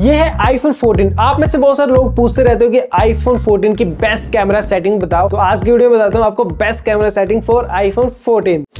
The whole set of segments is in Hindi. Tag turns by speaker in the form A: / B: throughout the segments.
A: ये है आईफोन 14 आप में से बहुत सारे लोग पूछते रहते हो कि आईफोन 14 की बेस्ट कैमरा सेटिंग बताओ तो आज की वीडियो में बताता हूँ आपको best camera setting for iPhone 14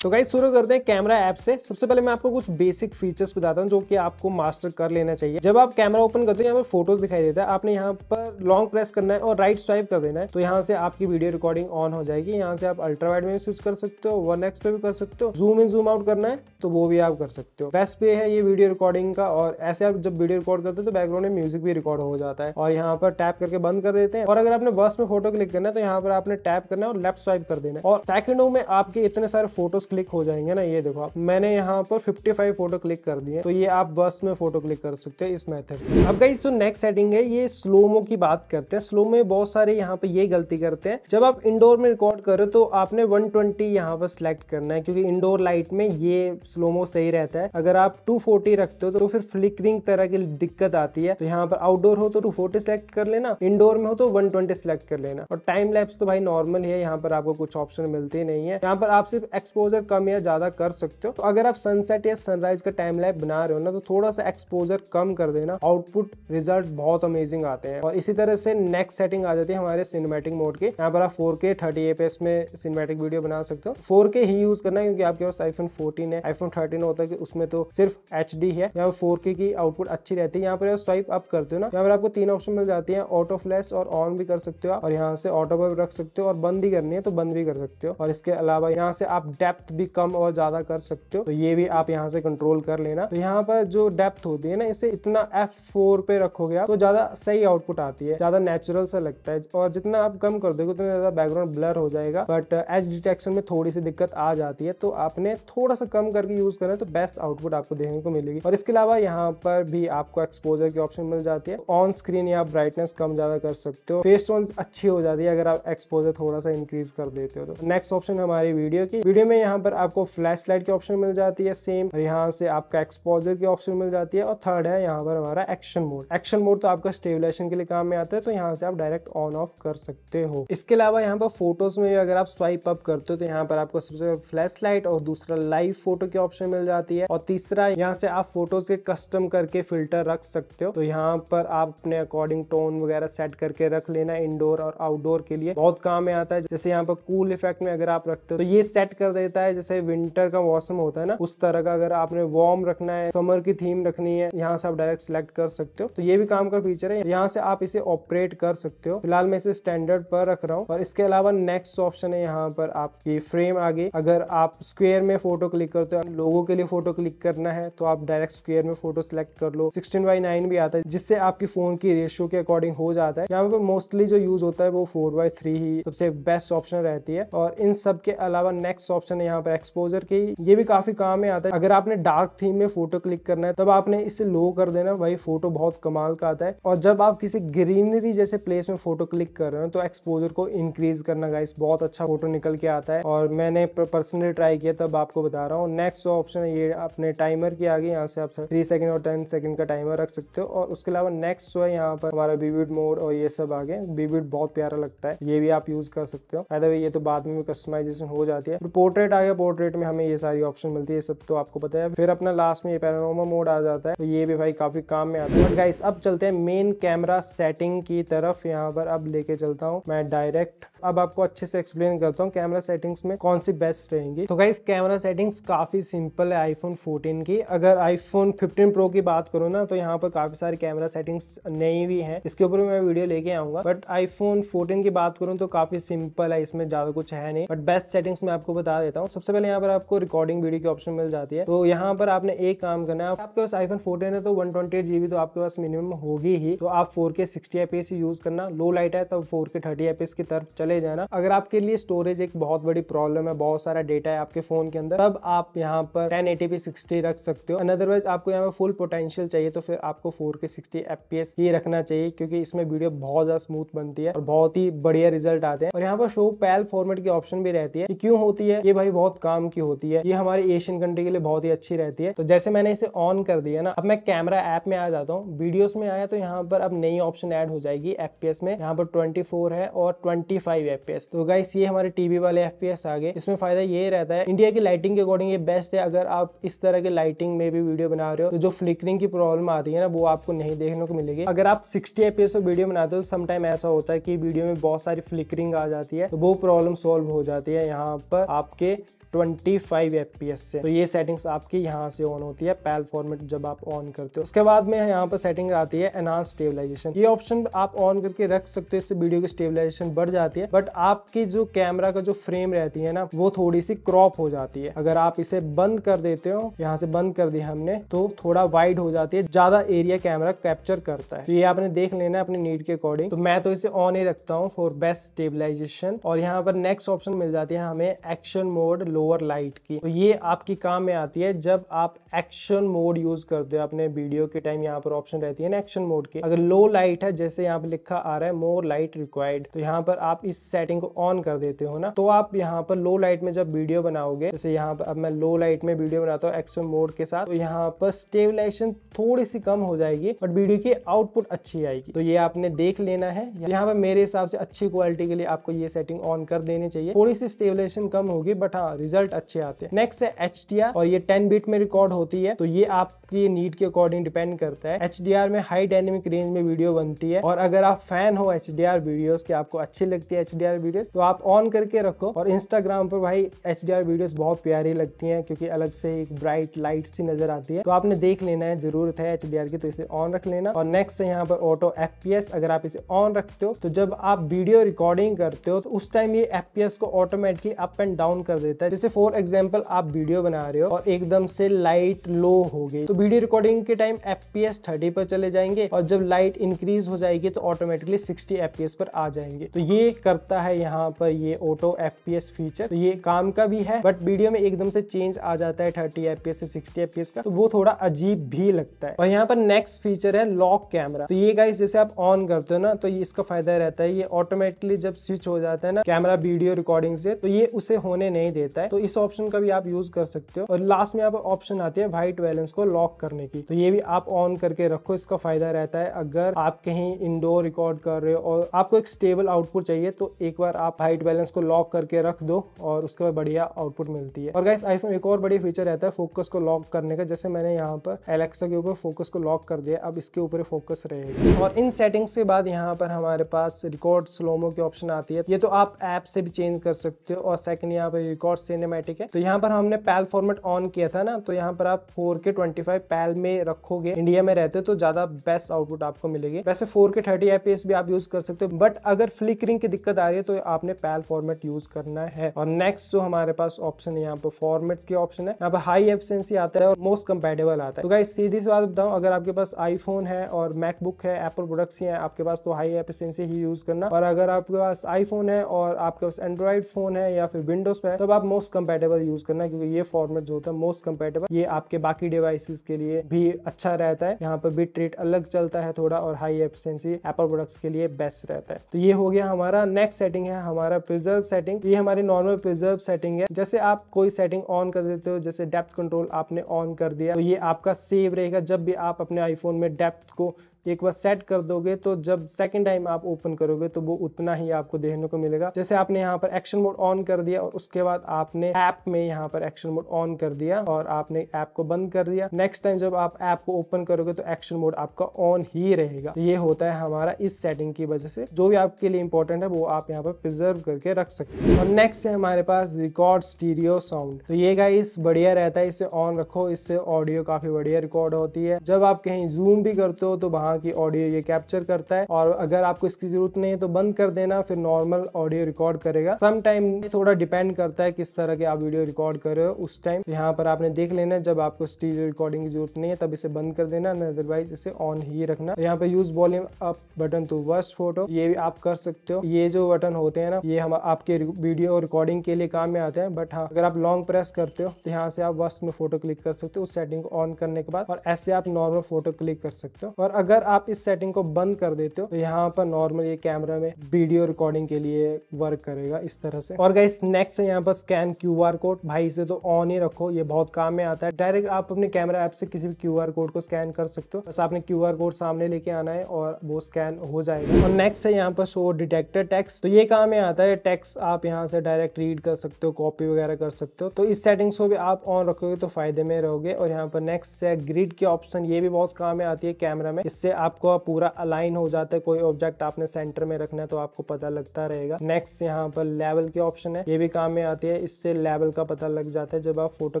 A: तो गाइस शुरू करते हैं कैमरा ऐप से सबसे पहले मैं आपको कुछ बेसिक फीचर्स बताता हूँ जो कि आपको मास्टर कर लेना चाहिए जब आप कैमरा ओपन करते हो यहाँ पर फोटोज दिखाई देता है आपने यहाँ पर लॉन्ग प्रेस करना है और राइट स्वाइप कर देना है तो यहाँ से आपकी वीडियो रिकॉर्डिंग ऑन हो जाएगी यहाँ से आप अल्ट्रा वाइड में भी स्विच कर सकते हो वन एक्स पे भी कर सकते हो जूम इन जूम आउट करना है तो वो भी आप कर सकते हो बेस्ट पे है ये वीडियो रिकॉर्डिंग का और ऐसे आप जब वीडियो रिकॉर्ड करते हो तो बैकग्राउंड में म्यूजिक भी रिकॉर्ड हो जाता है और यहाँ पर टैप करके बंद कर देते हैं और अगर आपने बस में फोटो क्लिक करना है तो यहाँ पर आपने टैप करना है और लेफ्ट स्वाइप कर देना है और सेकंडो में आपके इतने सारे फोटोज क्लिक हो जाएंगे ना ये देखो आप मैंने यहाँ पर 55 फोटो क्लिक कर दिए तो ये आप बस में फोटो क्लिक कर सकते हैं इस मेथड से अब गाइस जो नेक्स्ट सेटिंग है ये स्लोमो की बात करते हैं स्लोमो में बहुत सारे यहाँ पे ये गलती करते हैं जब आप इंडोर में रिकॉर्ड करो तो आपने वन ट्वेंटी यहाँ पर सिलेक्ट करना है क्योंकि इंडोर लाइट में ये स्लोमो सही रहता है अगर आप फोर्टी रखते हो तो फिर फ्लिकरिंग तरह की दिक्कत आती है तो यहाँ पर आउटडोर हो तो 240 सिलेक्ट कर लेना इंडोर में हो तो वन ट्वेंटी सिलेक्ट कर लेना और टाइम लैप्स तो भाई नॉर्मल है यहाँ पर आपको कुछ ऑप्शन मिलते नहीं है यहाँ पर आप सिर्फ एक्सपोजर एक्सपोजर कम या ज़्यादा कर सकते हो तो अगर आप सनसेट या सनराइज का टाइम लाइफ बना रहे हो ना तो थोड़ा सा एक्सपोजर कम कर देना आउटपुट रिजल्ट बहुत अमेजिंग आते हैं और इसी तरह से नेक्स्ट सेटिंग आ जाती है हमारे सिनेमेटिक मोड के यहाँ पर आप फोर के थर्टी एपीएस में सिनेमेटिक वीडियो बना सकते हो फोर के ही यूज करना है क्योंकि आपके पास आईफोन फोर्टीन है आईफोन थर्टीन होता है कि उसमें तो सिर्फ एच है यहाँ पर फोर की आउटपुट अच्छी रहती है यहाँ पर स्वाइप अप करते हो ना यहाँ पर आपको तीन ऑप्शन मिल जाती है ऑटो फ्लैश और ऑन भी कर सकते हो और यहाँ से ऑटो पर रख सकते हो और बंद ही करनी है तो बंद भी कर सकते हो और इसके अलावा यहाँ से आप डेप्थ डेप्थ भी कम और ज़्यादा कर सकते हो तो ये भी आप यहाँ से कंट्रोल कर लेना तो यहाँ पर जो डेप्थ होती है ना इसे इतना एफ फोर पे रखोगे आप तो ज़्यादा सही आउटपुट आती है ज़्यादा नेचुरल सा लगता है और जितना आप कम कर दोगे उतना ज़्यादा बैकग्राउंड ब्लर हो जाएगा बट एच डिटेक्शन में थोड़ी सी दिक्कत आ जाती है तो आपने थोड़ा सा कम करके यूज़ करें तो बेस्ट आउटपुट आपको देखने को मिलेगी और इसके अलावा यहाँ पर भी आपको एक्सपोजर की ऑप्शन मिल जाती है ऑन स्क्रीन या ब्राइटनेस कम ज़्यादा कर सकते हो फेस टोन अच्छी हो जाती है अगर आप एक्सपोजर थोड़ा सा इंक्रीज कर देते हो तो नेक्स्ट ऑप्शन हमारी वीडियो की वीडियो में यहाँ यहाँ पर आपको फ्लैश लाइट की ऑप्शन मिल जाती है सेम और यहाँ से आपका एक्सपोजर की ऑप्शन मिल जाती है और थर्ड है यहाँ पर हमारा एक्शन मोड एक्शन मोड तो आपका स्टेबलाइजेशन के लिए काम में आता है तो यहाँ से आप डायरेक्ट ऑन ऑफ कर सकते हो इसके अलावा यहाँ पर फोटोज में भी अगर आप स्वाइप अप करते हो तो यहाँ पर आपको सबसे फ्लैश लाइट और दूसरा लाइव फोटो की ऑप्शन मिल जाती है और तीसरा यहाँ से आप फोटोज के कस्टम करके फिल्टर रख सकते हो तो यहाँ पर आप अपने अकॉर्डिंग टोन वगैरह सेट करके रख लेना इंडोर और आउटडोर के लिए बहुत काम में आता है जैसे यहाँ पर कूल इफेक्ट में अगर आप रखते हो तो ये सेट कर देता है है जैसे विंटर का मौसम होता है ना उस तरह का अगर आपने वार्म रखना है समर की थीम रखनी है यहाँ से आप डायरेक्ट सिलेक्ट कर सकते हो तो ये भी काम का फीचर है यहाँ से आप इसे ऑपरेट कर सकते हो फिलहाल मैं इसे स्टैंडर्ड पर रख रहा हूँ और इसके अलावा नेक्स्ट ऑप्शन है यहाँ पर आपकी फ्रेम आगे अगर आप स्क्वेयर में फोटो क्लिक करते हो लोगों के लिए फोटो क्लिक करना है तो आप डायरेक्ट स्क्वेयर में फोटो सिलेक्ट कर लो सिक्सटीन बाई नाइन भी आता है जिससे आपकी फोन की रेशियो के अकॉर्डिंग हो जाता है यहाँ पर मोस्टली जो यूज होता है वो फोर बाई थ्री ही सबसे बेस्ट ऑप्शन रहती है और इन सब के अलावा नेक्स्ट ऑप्शन है यहाँ पर एक्सपोजर की ये भी काफी काम में आता है अगर आपने डार्क थीम में फोटो क्लिक करना है तब आपने इसे लो कर देना भाई फोटो बहुत कमाल का आता है और जब आप किसी ग्रीनरी जैसे प्लेस में फोटो क्लिक कर रहे हो तो एक्सपोजर को इंक्रीज करना गाइस बहुत अच्छा फोटो निकल के आता है और मैंने पर्सनली ट्राई किया तब आपको बता रहा हूँ नेक्स्ट ऑप्शन ये अपने टाइमर के आगे यहाँ से आप थ्री सेकंड और टेन सेकंड का टाइमर रख सकते हो और उसके अलावा नेक्स्ट जो है यहाँ पर हमारा बीबीड मोड और ये सब आगे बीबीड बहुत प्यारा लगता है ये भी आप यूज कर सकते हो ये तो बाद में कस्टमाइजेशन हो जाती है पोर्ट्रेट आगे पोर्ट्रेट में हमें ये सारी ऑप्शन मिलती है सब तो आपको पता है फिर अपना लास्ट में ये पैरानोमा मोड आ जाता है तो ये भी भाई काफी काम में आता है गाइस अब चलते हैं मेन कैमरा सेटिंग की तरफ यहाँ पर अब लेके चलता हूँ मैं डायरेक्ट अब आपको अच्छे से एक्सप्लेन करता हूँ कैमरा सेटिंग्स में कौन सी बेस्ट रहेंगी तो गाइस कैमरा सेटिंग्स काफी सिंपल है आईफोन फोर्टीन की अगर आईफोन फिफ्टीन प्रो की बात करूँ ना तो यहाँ पर काफी सारी कैमरा सेटिंग्स नई भी है इसके ऊपर मैं वीडियो लेके आऊंगा बट आईफोन फोर्टीन की बात करूँ तो काफी सिंपल है इसमें ज्यादा कुछ है नहीं बट बेस्ट सेटिंग्स मैं आपको बता देता हूँ सबसे पहले यहाँ पर आपको रिकॉर्डिंग वीडियो की ऑप्शन मिल जाती है तो यहाँ पर आपने एक काम करना है आपके पास आईफोन फोर्टीन है तो वन ट्वेंटी तो आपके पास मिनिमम होगी ही तो आप फोर के सिक्सटी यूज करना लो लाइट है तो फोर के थर्टी एपीएस की तरफ चले जाना अगर आपके लिए स्टोरेज एक बहुत बड़ी प्रॉब्लम है बहुत सारा डेटा है आपके फोन के अंदर तब आप यहाँ पर टेन एटी पी सिक्सटी रख सकते हो अदरवाइज आपको यहाँ पर फुल पोटेंशियल चाहिए तो फिर आपको फोर के सिक्सटी एफ ही रखना चाहिए क्योंकि इसमें वीडियो बहुत ज्यादा स्मूथ बनती है और बहुत ही बढ़िया रिजल्ट आते हैं और यहाँ पर शो पैल फॉर्मेट की ऑप्शन भी रहती है क्यों होती है ये भाई बहुत काम की होती है ये हमारी एशियन कंट्री के लिए बहुत ही अच्छी रहती है तो जैसे मैंने इसे ऑन कर दिया ना अब मैं कैमरा ऐप में आ जाता हूँ वीडियोस में आया तो यहाँ पर अब नई ऑप्शन ऐड हो जाएगी एफपीएस में यहाँ पर 24 है और 25 फाइव तो गाइस ये हमारे टीवी वाले एफ आ गए इसमें फायदा ये रहता है इंडिया की लाइटिंग के अकॉर्डिंग ये बेस्ट है अगर आप इस तरह के लाइटिंग में भी वीडियो बना रहे हो तो जो फ्लिकरिंग की प्रॉब्लम आती है ना वो आपको नहीं देखने को मिलेगी अगर आप सिक्सटी एफ वीडियो बनाते हो तो समटाइम ऐसा होता है कि वीडियो में बहुत सारी फ्लिकरिंग आ जाती है तो वो प्रॉब्लम सॉल्व हो जाती है यहाँ पर आपके 25 फाइव से तो ये सेटिंग्स आपकी यहाँ से ऑन होती है पैल फॉर्मेट जब आप ऑन करते हो उसके बाद में यहाँ पर सेटिंग आती है एनहांस स्टेबलाइजेशन ये ऑप्शन आप ऑन करके रख सकते हो इससे वीडियो की स्टेबलाइजेशन बढ़ जाती है बट आपकी जो कैमरा का जो फ्रेम रहती है ना वो थोड़ी सी क्रॉप हो जाती है अगर आप इसे बंद कर देते हो यहाँ से बंद कर दिया हमने तो थोड़ा वाइड हो जाती है ज्यादा एरिया कैमरा कैप्चर करता है तो ये आपने देख लेना है अपनी नीड के अकॉर्डिंग तो मैं तो इसे ऑन ही रखता हूँ फॉर बेस्ट स्टेबलाइजेशन और यहाँ पर नेक्स्ट ऑप्शन मिल जाती है हमें एक्शन मोड और लोअर लाइट की तो ये आपकी काम में आती है जब आप एक्शन मोड यूज करते हो अपने वीडियो के टाइम यहाँ पर ऑप्शन रहती है ना एक्शन मोड के अगर लो लाइट है जैसे यहाँ पे लिखा आ रहा है मोर लाइट रिक्वायर्ड तो यहाँ पर आप इस सेटिंग को ऑन कर देते हो ना तो आप यहाँ पर लो लाइट में जब वीडियो बनाओगे जैसे यहाँ पर अब मैं लो लाइट में वीडियो बनाता हूँ एक्शन मोड के साथ तो यहाँ पर स्टेबलाइजेशन थोड़ी सी कम हो जाएगी बट वीडियो की आउटपुट अच्छी आएगी तो ये आपने देख लेना है यहाँ पर मेरे हिसाब से अच्छी क्वालिटी के लिए आपको ये सेटिंग ऑन कर देनी चाहिए थोड़ी सी स्टेबलाइजेशन कम होगी बट हाँ रिजल्ट अच्छे आते हैं नेक्स्ट है एच और ये टेन बीट में रिकॉर्ड होती है तो ये आपकी नीड के अकॉर्डिंग डिपेंड करता है एच में हाई डायनेमिक रेंज में वीडियो बनती है और अगर आप फैन हो एच वीडियोस के आपको अच्छी लगती है एच वीडियोस तो आप ऑन करके रखो और इंस्टाग्राम पर भाई एच वीडियो बहुत प्यारी लगती है क्योंकि अलग से एक ब्राइट लाइट सी नजर आती है तो आपने देख लेना है जरूरत है एच की तो इसे ऑन रख लेना और नेक्स्ट है यहाँ पर ऑटो एफ अगर आप इसे ऑन रखते हो तो जब आप वीडियो रिकॉर्डिंग करते हो तो उस टाइम ये एफ को ऑटोमेटिकली अप एंड डाउन कर देते देता है जैसे फॉर एग्जाम्पल आप वीडियो बना रहे हो और एकदम से लाइट लो हो गई तो वीडियो रिकॉर्डिंग के टाइम एफपीएस 30 पर चले जाएंगे और जब लाइट इंक्रीज हो जाएगी तो ऑटोमेटिकली 60 एफपीएस पर आ जाएंगे तो ये करता है यहाँ पर ये ऑटो एफपीएस फीचर तो ये काम का भी है बट वीडियो में एकदम से चेंज आ जाता है थर्टी एफपीएस से सिक्सटी एफपीएस का तो वो थोड़ा अजीब भी लगता है और यहाँ पर नेक्स्ट फीचर है लॉक कैमरा तो ये गाइस जैसे आप ऑन करते हो ना तो ये इसका फायदा रहता है ये ऑटोमेटिकली जब स्विच हो जाता है ना कैमरा वीडियो रिकॉर्डिंग से तो ये उसे होने नहीं देता है तो इस ऑप्शन का भी आप यूज कर सकते हो और लास्ट में आप ऑप्शन आते हैं व्हाइट बैलेंस को लॉक करने की तो ये भी आप ऑन करके रखो इसका फायदा रहता है अगर आप कहीं इंडोर रिकॉर्ड कर रहे हो और आपको एक स्टेबल आउटपुट चाहिए तो एक बार आप व्हाइट बैलेंस को लॉक करके रख दो और उसके बाद बढ़िया आउटपुट मिलती है और गाइस आईफोन एक और बड़ी फीचर रहता है फोकस को लॉक करने का जैसे मैंने यहाँ पर एलेक्सा के ऊपर फोकस को लॉक कर दिया अब इसके ऊपर फोकस रहेगा और इन सेटिंग्स के बाद यहाँ पर हमारे पास रिकॉर्ड स्लोमो की ऑप्शन आती है ये तो आप ऐप से भी चेंज कर सकते हो और सेकंड यहाँ पर रिकॉर्ड और सिनेमेटिक है तो यहाँ पर हमने पैल फॉर्मेट ऑन किया था ना तो यहाँ पर आप फोर के ट्वेंटी फाइव पैल में रखोगे इंडिया में रहते हो तो ज्यादा बेस्ट आउटपुट आपको मिलेगी वैसे फोर के थर्टी आईपीएस भी आप यूज कर सकते हो बट अगर फ्लिकरिंग की दिक्कत आ रही है तो आपने पैल फॉर्मेट यूज करना है और नेक्स्ट जो हमारे पास ऑप्शन है यहाँ पर फॉर्मेट की ऑप्शन है यहाँ पर हाई एफिशिएंसी आता है और मोस्ट कंपेटेबल आता है तो क्या सीधी सी बात बताऊँ अगर आपके पास आईफोन है और मैकबुक है एप्पल प्रोडक्ट्स ही है आपके पास तो हाई एफिशिएंसी ही यूज करना और अगर आपके पास आईफोन है और आपके पास एंड्रॉइड फोन है या फिर विंडोज पे तो आप आप मोस्ट कंपेटेबल यूज करना क्योंकि ये फॉर्मेट जो होता है मोस्ट कंपेटेबल ये आपके बाकी डिवाइसेस के लिए भी अच्छा रहता है यहाँ पर बिट रेट अलग चलता है थोड़ा और हाई एफिशिएंसी एप्पल प्रोडक्ट्स के लिए बेस्ट रहता है तो ये हो गया हमारा नेक्स्ट सेटिंग है हमारा प्रिजर्व सेटिंग ये हमारी नॉर्मल प्रिजर्व सेटिंग है जैसे आप कोई सेटिंग ऑन कर देते हो जैसे डेप्थ कंट्रोल आपने ऑन कर दिया तो ये आपका सेव रहेगा जब भी आप अपने आईफोन में डेप्थ को एक बार सेट कर दोगे तो जब सेकेंड टाइम आप ओपन करोगे तो वो उतना ही आपको देखने को मिलेगा जैसे आपने यहाँ पर एक्शन मोड ऑन कर दिया और उसके बाद आपने ऐप में यहाँ पर एक्शन मोड ऑन कर दिया और आपने ऐप को बंद कर दिया नेक्स्ट टाइम जब आप ऐप को ओपन करोगे तो एक्शन मोड आपका ऑन ही रहेगा तो ये होता है हमारा इस सेटिंग की वजह से जो भी आपके लिए इंपॉर्टेंट है वो आप यहाँ पर प्रिजर्व करके रख सकते हैं और नेक्स्ट है हमारे पास रिकॉर्ड स्टीरियो साउंड तो ये गाइस बढ़िया रहता है इसे ऑन रखो इससे ऑडियो काफी बढ़िया रिकॉर्ड होती है जब आप कहीं जूम भी करते हो तो वहां वहाँ की ऑडियो ये कैप्चर करता है और अगर आपको इसकी ज़रूरत नहीं है तो बंद कर देना फिर नॉर्मल ऑडियो रिकॉर्ड करेगा सम टाइम थोड़ा डिपेंड करता है किस तरह के आप वीडियो रिकॉर्ड कर रहे हो उस टाइम तो यहाँ पर आपने देख लेना जब आपको स्टीरियो रिकॉर्डिंग की जरूरत नहीं है तब इसे बंद कर देना अदरवाइज इसे ऑन ही रखना यहाँ पे use volume up button to burst photo ये भी आप कर सकते हो ये जो बटन होते हैं ना ये हम आपके वीडियो रिकॉर्डिंग के लिए काम में आते हैं बट हाँ अगर आप लॉन्ग प्रेस करते हो तो यहाँ से आप वर्स्ट में फोटो क्लिक कर सकते हो उस सेटिंग को ऑन करने के बाद और ऐसे आप नॉर्मल फोटो क्लिक कर सकते हो और अगर अगर आप इस सेटिंग को बंद कर देते हो तो यहाँ पर नॉर्मल ये कैमरा में वीडियो रिकॉर्डिंग के लिए वर्क करेगा इस तरह से और गाइस नेक्स्ट है यहाँ पर स्कैन क्यू कोड भाई इसे तो ऑन ही रखो ये बहुत काम में आता है डायरेक्ट आप अपने कैमरा ऐप से किसी भी क्यू कोड को स्कैन कर सकते हो बस आपने क्यू कोड सामने लेके आना है और वो स्कैन हो जाएगा और नेक्स्ट है यहाँ पर शो डिटेक्टर टेक्स तो ये काम में आता है टेक्स आप यहाँ से डायरेक्ट रीड कर सकते हो कॉपी वगैरह कर सकते हो तो इस सेटिंग्स को भी आप ऑन रखोगे तो फायदे में रहोगे और यहाँ पर नेक्स्ट है ग्रिड के ऑप्शन ये भी बहुत काम में आती है कैमरा में इससे से आपको पूरा अलाइन हो जाता है कोई ऑब्जेक्ट आपने सेंटर में रखना है तो आपको पता लगता रहेगा नेक्स्ट यहाँ पर लेवल के ऑप्शन है ये भी काम में आती है इससे लेवल का पता लग जाता है जब आप फोटो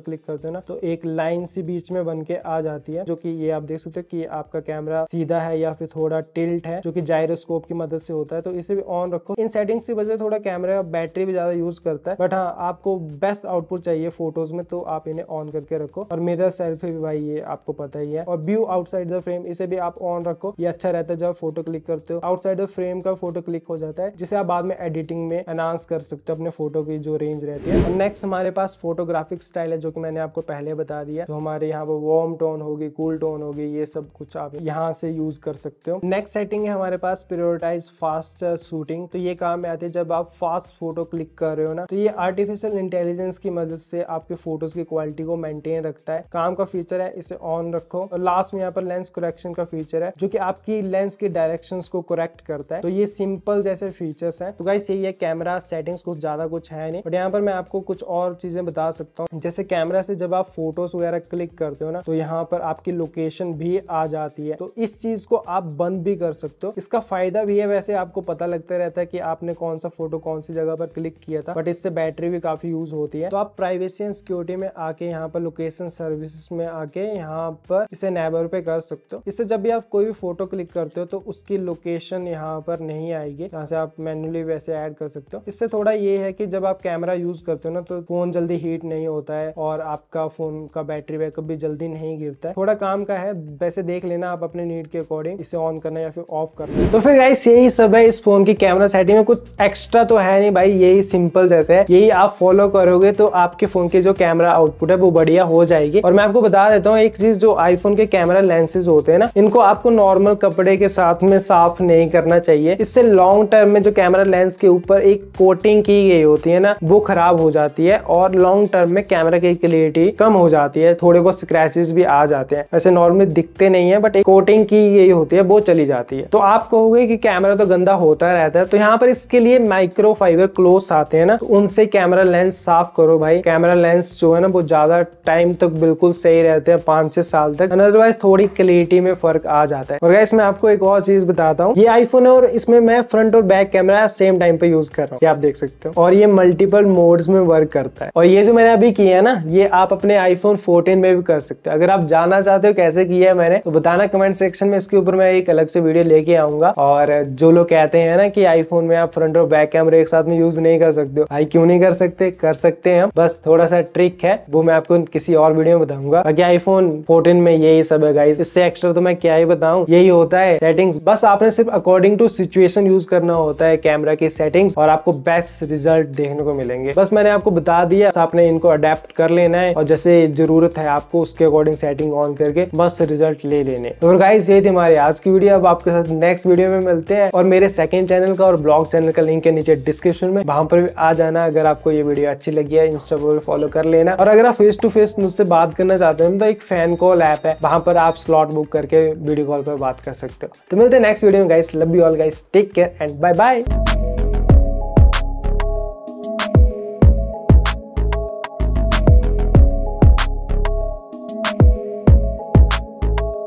A: क्लिक करते हो ना तो एक लाइन सी बीच में बन के आ जाती है जो कि ये आप देख सकते हो कि आपका कैमरा सीधा है या फिर थोड़ा टिल्ट है जो कि जायरोस्कोप की मदद से होता है तो इसे भी ऑन रखो इन सेटिंग्स की वजह से थोड़ा कैमरा बैटरी भी ज्यादा यूज करता है बट हाँ आपको बेस्ट आउटपुट चाहिए फोटोज में तो आप इन्हें ऑन करके रखो और मेरा सेल्फी भी भाई ये आपको पता ही है और व्यू आउटसाइड द फ्रेम इसे भी आप ऑन ऑन रखो ये अच्छा रहता है जब फोटो क्लिक करते हो आउटसाइड ऑफ फ्रेम का फोटो क्लिक हो जाता है जिसे आप बाद में एडिटिंग में अनाउंस कर सकते हो अपने फोटो की जो रेंज रहती है नेक्स्ट हमारे पास फोटोग्राफिक स्टाइल है जो की मैंने आपको पहले बता दिया तो हमारे यहाँ पर वार्म टोन होगी कूल टोन होगी ये सब कुछ आप यहाँ से यूज कर सकते हो नेक्स्ट सेटिंग है हमारे पास प्रियोरिटाइज फास्ट शूटिंग तो ये काम में आती है जब आप फास्ट फोटो क्लिक कर रहे हो ना तो ये आर्टिफिशियल इंटेलिजेंस की मदद से आपके फोटोज की क्वालिटी को मेंटेन रखता है काम का फीचर है इसे ऑन रखो और लास्ट में यहाँ पर लेंस कलेक्शन का फीचर है है जो कि आपकी लेंस के डायरेक्शंस को करेक्ट करता है तो ये सिंपल जैसे फीचर्स हैं तो गाइस यही है कैमरा सेटिंग्स कुछ ज्यादा कुछ है नहीं बट यहाँ पर मैं आपको कुछ और चीजें बता सकता हूँ जैसे कैमरा से जब आप फोटोज वगैरह क्लिक करते हो ना तो यहाँ पर आपकी लोकेशन भी आ जाती है तो इस चीज को आप बंद भी कर सकते हो इसका फायदा भी है वैसे आपको पता लगता रहता है कि आपने कौन सा फोटो कौन सी जगह पर क्लिक किया था बट इससे बैटरी भी काफी यूज होती है तो आप प्राइवेसी एंड सिक्योरिटी में आके यहाँ पर लोकेशन सर्विस में आके यहाँ पर इसे नेबर पे कर सकते हो इससे जब भी आप कोई कोई भी फोटो क्लिक करते हो तो उसकी लोकेशन यहाँ पर नहीं आएगी यहाँ से आप मैनुअली वैसे ऐड कर सकते हो इससे थोड़ा ये है कि जब आप कैमरा यूज करते हो ना तो फोन जल्दी हीट नहीं होता है और आपका फोन का बैटरी बैकअप भी जल्दी नहीं गिरता है थोड़ा काम का है वैसे देख लेना आप अपने नीड के अकॉर्डिंग इसे ऑन करना या फिर ऑफ करना तो फिर गाइस यही सब है इस फोन की कैमरा सेटिंग में कुछ एक्स्ट्रा तो है नहीं भाई यही सिंपल जैसे है यही आप फॉलो करोगे तो आपके फोन की जो कैमरा आउटपुट है वो बढ़िया हो जाएगी और मैं आपको बता देता हूँ एक चीज जो आईफोन के कैमरा लेंसेज होते हैं ना इनको आपको नॉर्मल कपड़े के साथ में साफ नहीं करना चाहिए इससे लॉन्ग टर्म में जो कैमरा लेंस के ऊपर एक कोटिंग की गई होती है ना वो खराब हो जाती है और लॉन्ग टर्म में कैमरा की क्लियरिटी कम हो जाती है थोड़े बहुत स्क्रैचेस भी आ जाते हैं वैसे नॉर्मली दिखते नहीं है बट एक कोटिंग की गई होती है वो चली जाती है तो आप कहोगे की कैमरा तो गंदा होता रहता है तो यहाँ पर इसके लिए माइक्रो फाइबर क्लोथ आते हैं ना तो उनसे कैमरा लेंस साफ करो भाई कैमरा लेंस जो है ना वो ज्यादा टाइम तक बिल्कुल सही रहते हैं पांच छह साल तक अदरवाइज थोड़ी क्लियरिटी में फर्क आ जाता आता है और गैस मैं आपको एक और चीज बताता हूँ ये आईफोन है और इसमें मैं फ्रंट और बैक कैमरा सेम टाइम पे यूज कर रहा हूँ आप देख सकते हो और ये मल्टीपल मोड्स में वर्क करता है और ये जो मैंने अभी किया है ना ये आप अपने आईफोन फोर्टीन में भी कर सकते हो अगर आप जानना चाहते हो कैसे किया है मैंने तो बताना कमेंट सेक्शन में इसके ऊपर मैं एक अलग से वीडियो लेके आऊंगा और जो लोग कहते हैं ना कि आईफोन में आप फ्रंट और बैक कैमरे एक साथ में यूज नहीं कर सकते हो आई क्यों नहीं कर सकते कर सकते हैं हम बस थोड़ा सा ट्रिक है वो मैं आपको किसी और वीडियो में बताऊंगा बाकी आईफोन फोर्टीन में यही सब है गाइस इससे एक्स्ट्रा तो मैं क्या ही बता बताऊँ यही होता है सेटिंग्स बस आपने सिर्फ अकॉर्डिंग टू सिचुएशन यूज करना होता है कैमरा की सेटिंग्स और आपको बेस्ट रिजल्ट देखने को मिलेंगे बस मैंने आपको बता दिया आपने इनको अडेप्ट कर लेना है और जैसे जरूरत है आपको उसके अकॉर्डिंग सेटिंग ऑन करके बस रिजल्ट ले लेने और तो गाइस यही थी हमारी आज की वीडियो अब आपके साथ नेक्स्ट वीडियो में मिलते हैं और मेरे सेकंड चैनल का और ब्लॉग चैनल का लिंक है नीचे डिस्क्रिप्शन में वहां पर भी आ जाना अगर आपको ये वीडियो अच्छी लगी है इंस्टा पर फॉलो कर लेना और अगर आप फेस टू फेस मुझसे बात करना चाहते हैं तो एक फैन कॉल ऐप है वहां पर आप स्लॉट बुक करके वीडियो कॉल पर बात कर सकते हो तो मिलते हैं नेक्स्ट वीडियो में guys love you all guys take care and bye bye